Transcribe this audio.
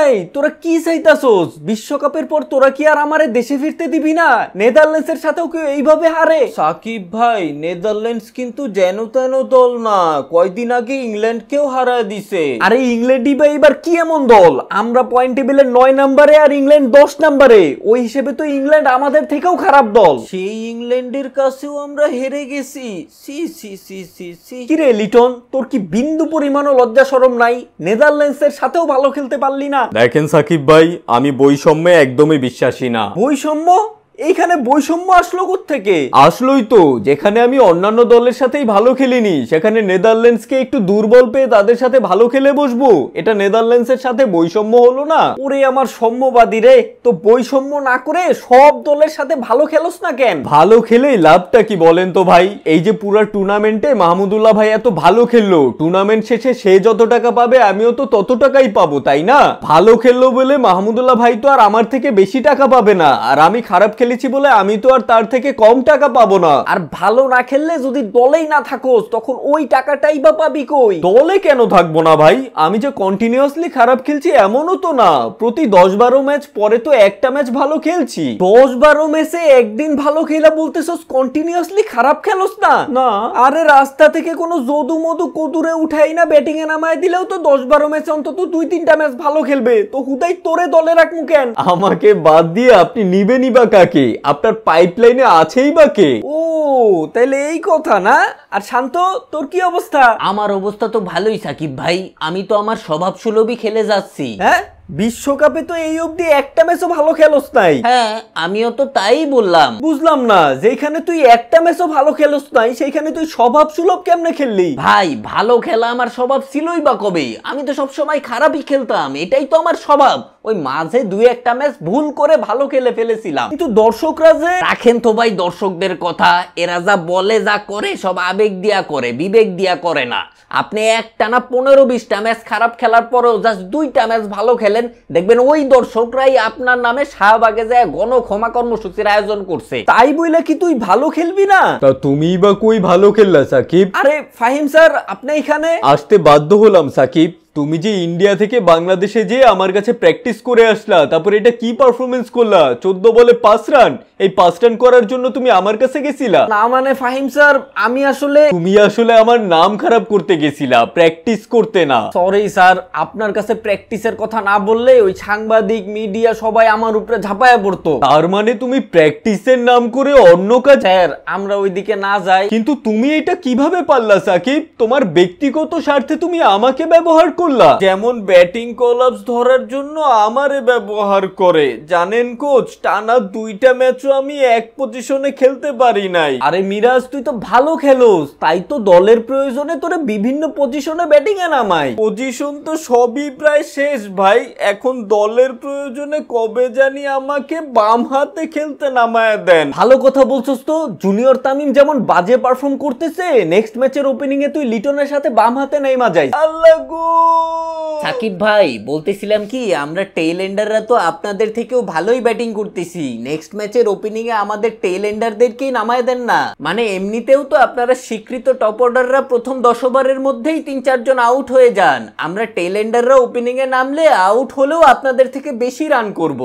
এই তোরা কি চাইতাসোস বিশ্বকাপের পর তোরা কি আর আমারে দেশে ফিরতে দিবি না নেদারল্যান্ডস এর সাথেও কেউ এইভাবে হারে সাকিব ভাই নেদারল্যান্ডস কিন্তু যেন তেন দল না কয়দিন আগে ইংল্যান্ড কেও হারায় দিছে আরে ইংল্যান্ডই বা এবার কি এমন দল আমরা পয়েন্ট টেবিলে নয় নাম্বারে আর ইংল্যান্ড দশ নাম্বারে ওই হিসেবে তো ইংল্যান্ড আমাদের থেকেও খারাপ দল সেই ইংল্যান্ডের কাছেও আমরা হেরে গেছি সি সি সি সি সি কি রে লিটন তোর কি বিন্দু পরিমাণও লজ্জা সরম নাই নেদারল্যান্ডস এর সাথেও ভালো খেলতে পারলি না না দেখেন সাকিব ভাই আমি বৈষম্যে একদমই বিশ্বাসী না বৈষম্য এখানে বৈষম্য আসলো থেকে আসলোই তো যেখানে আমি অন্যান্য দলের সাথেই ভালো খেলিনি সেখানে নেদারল্যান্ডসকে একটু দুর্বল পেয়ে তাদের সাথে ভালো খেলে বসবো এটা নেদারল্যান্ডসের সাথে বৈষম্য হলো না ওরে আমার সম্যবাদী রে তো বৈষম্য না করে সব দলের সাথে ভালো খেলোস না কেন ভালো খেলেই লাভটা কি বলেন তো ভাই এই যে পুরো টুর্নামেন্টে মাহমুদুল্লাহ ভাই এত ভালো খেললো টুর্নামেন্ট শেষে সে যত টাকা পাবে আমিও তো তত টাকাই পাবো তাই না ভালো খেললো বলে মাহমুদুল্লাহ ভাই তো আর আমার থেকে বেশি টাকা পাবে না আর আমি খারাপ খেলেছি বলে আমি তো আর তার থেকে কম টাকা পাবো না আর ভালো না খেললে যদি দলেই না থাকোস তখন ওই টাকাটাই বা পাবি কই দলে কেন থাকবো না ভাই আমি যে কন্টিনিউয়াসলি খারাপ খেলছি এমনও তো না প্রতি দশ বারো ম্যাচ পরে তো একটা ম্যাচ ভালো খেলছি দশ বারো ম্যাচে একদিন ভালো খেলা বলতেছস কন্টিনিউয়াসলি খারাপ খেলোস না না আরে রাস্তা থেকে কোনো যদু মধু কদুরে উঠাই না ব্যাটিং এ নামায় দিলেও তো দশ বারো ম্যাচ অন্তত দুই তিনটা ম্যাচ ভালো খেলবে তো হুদাই তোরে দলে রাখবো কেন আমাকে বাদ দিয়ে আপনি নিবে নিবা কাকে নাকি আপনার পাইপলাইনে আছেই বা কে ও তাইলে এই কথা না আর শান্ত তোর কি অবস্থা আমার অবস্থা তো ভালোই সাকিব ভাই আমি তো আমার স্বভাব সুলভই খেলে যাচ্ছি হ্যাঁ বিশ্বকাপে তো এই অবধি একটা ম্যাচও ভালো খেলোস নাই হ্যাঁ আমিও তো তাই বললাম বুঝলাম না যেখানে তুই একটা ম্যাচও ভালো খেলোস নাই সেখানে তুই স্বভাব সুলভ কেমনে খেললি ভাই ভালো খেলা আমার স্বভাব ছিলই বা কবে আমি তো সব সময় খারাপই খেলতাম এটাই তো আমার স্বভাব ওই মাঝে দুই একটা ম্যাচ ভুল করে ভালো খেলে ফেলেছিলাম কিন্তু দর্শকরা যে রাখেন তো ভাই দর্শকদের কথা এরা যা বলে যা করে সব আবেগ দিয়া করে বিবেক দিয়া করে না আপনি একটা না পনেরো বিশটা ম্যাচ খারাপ খেলার পরেও জাস্ট দুইটা ম্যাচ ভালো খেলে গেলেন দেখবেন ওই দর্শকরাই আপনার নামে শাহবাগে যায় গণ ক্ষমা কর্মসূচির আয়োজন করছে তাই বইলে কি তুই ভালো খেলবি না তা তুমি বা কই ভালো খেললা সাকিব আরে ফাহিম স্যার আপনি এখানে আসতে বাধ্য হলাম সাকিব তুমি যে ইন্ডিয়া থেকে বাংলাদেশে যে আমার কাছে প্র্যাকটিস করে আসলা তারপরে এটা কি পারফরমেন্স করলা চোদ্দ বলে পাঁচ রান এই পাঁচ রান করার জন্য তুমি আমার কাছে গেছিলা না মানে ফাহিম স্যার আমি আসলে তুমি আসলে আমার নাম খারাপ করতে গেছিলা প্র্যাকটিস করতে না সরি স্যার আপনার কাছে প্র্যাকটিসের কথা না বললে ওই সাংবাদিক মিডিয়া সবাই আমার উপরে ঝাঁপায় পড়তো তার মানে তুমি প্র্যাকটিসের নাম করে অন্য কাজ স্যার আমরা ওইদিকে না যাই কিন্তু তুমি এটা কিভাবে পারলা সাকিব তোমার ব্যক্তিগত স্বার্থে তুমি আমাকে ব্যবহার করলা যেমন ব্যাটিং কলাপস ধরার জন্য আমারে ব্যবহার করে জানেন কোচ টানা দুইটা ম্যাচও আমি এক পজিশনে খেলতে পারি নাই আরে মিরাজ তুই তো ভালো খেলোস তাই তো দলের প্রয়োজনে তোরে বিভিন্ন পজিশনে ব্যাটিং এ নামাই পজিশন তো সবই প্রায় শেষ ভাই এখন দলের প্রয়োজনে কবে জানি আমাকে বাম হাতে খেলতে নামায় দেন ভালো কথা বলছস তো জুনিয়র তামিম যেমন বাজে পারফর্ম করতেছে নেক্সট ম্যাচের ওপেনিং এ তুই লিটনের সাথে বাম হাতে নেইমা যাই আল্লাহ গো সাকিব ভাই বলতেছিলাম কি আমরা টেইল এন্ডাররা তো আপনাদের থেকেও ভালোই ব্যাটিং করতেছি নেক্সট ম্যাচের ওপেনিং এ আমাদের টেইল এন্ডারদেরকেই নামায় দেন না মানে এমনিতেও তো আপনারা স্বীকৃত টপ অর্ডাররা প্রথম দশ ওভারের মধ্যেই তিন চারজন আউট হয়ে যান আমরা টেইল এন্ডাররা ওপেনিং এ নামলে আউট হলেও আপনাদের থেকে বেশি রান করব